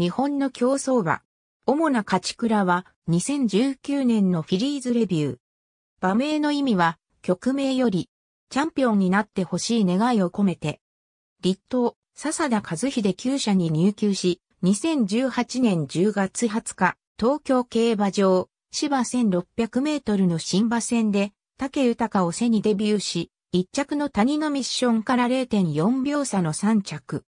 日本の競争馬。主な勝ち倉は2019年のフィリーズレビュー。馬名の意味は曲名よりチャンピオンになってほしい願いを込めて。立東、笹田和秀厩社に入球し、2018年10月20日、東京競馬場、芝1600メートルの新馬戦で、竹豊を背にデビューし、1着の谷のミッションから0.4秒差の3着。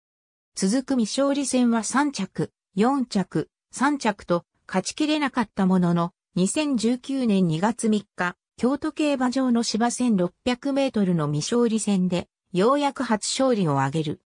続く未勝利戦は3着、4着、3着と勝ちきれなかったものの、2019年2月3日、京都競馬場の芝1600メートルの未勝利戦で、ようやく初勝利を挙げる。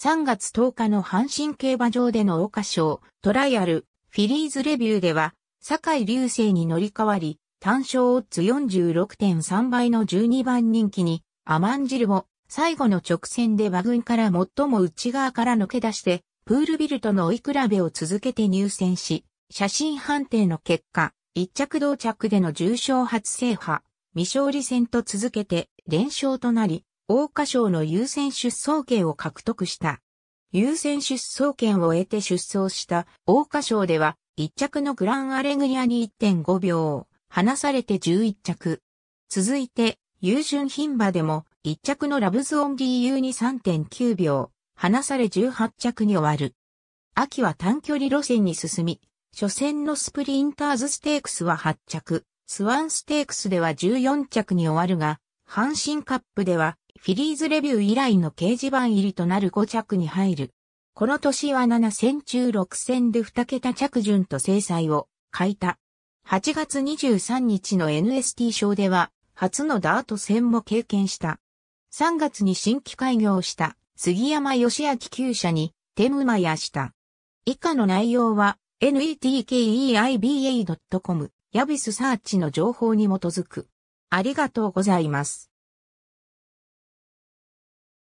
3月10日の阪神競馬場での桜花賞、トライアル、フィリーズレビューでは、坂井流星に乗り換わり、単勝オッズ46.3倍の12番人気に、アマンジルも、最後の直線で馬群から最も内側から抜け出して、プールビルとの追い比べを続けて入選し、写真判定の結果、一着同着での重賞初制覇、未勝利戦と続けて連勝となり、大花賞の優先出走権を獲得した。優先出走権を得て出走した大花賞では、一着のグランアレグリアに1.5秒、離されて11着。続いて、優順牝馬でも、一着のラブズオンリー U に3.9秒、離され18着に終わる。秋は短距離路線に進み、初戦のスプリンターズステークスは8着、スワンステークスでは14着に終わるが、阪神カップではフィリーズレビュー以来の掲示板入りとなる5着に入る。この年は7戦中6戦で2桁着順と制裁を欠いた。8月23日の NST 賞では初のダート戦も経験した。3月に新規開業した杉山義明旧社に、天馬やした。以下の内容は、n e t k e i b a c o m ヤビスサーチの情報に基づく。ありがとうございます。